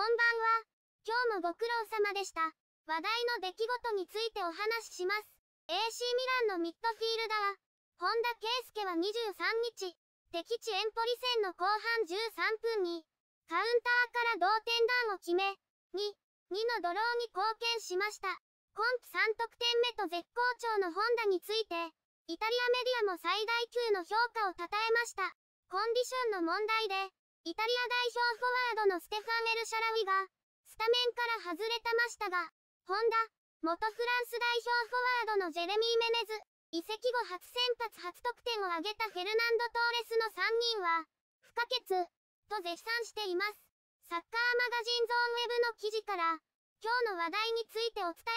こんばんは。今日もご苦労様でした。話題の出来事についてお話しします。AC ミランのミッドフィールダー、本田圭佑は23日、敵地エンポリ戦の後半13分に、カウンターから同点弾を決め、2、2のドローに貢献しました。今季3得点目と絶好調の本田について、イタリアメディアも最大級の評価を称えました。コンディションの問題で、イタリア代表フォワードのステファン・エル・シャラウィが、スタメンから外れたましたが、ホンダ、元フランス代表フォワードのジェレミー・メネズ、移籍後初先発初得点を挙げたフェルナンド・トーレスの3人は、不可欠、と絶賛しています。サッカーマガジンゾーンウェブの記事から、今日の話題についてお伝えします。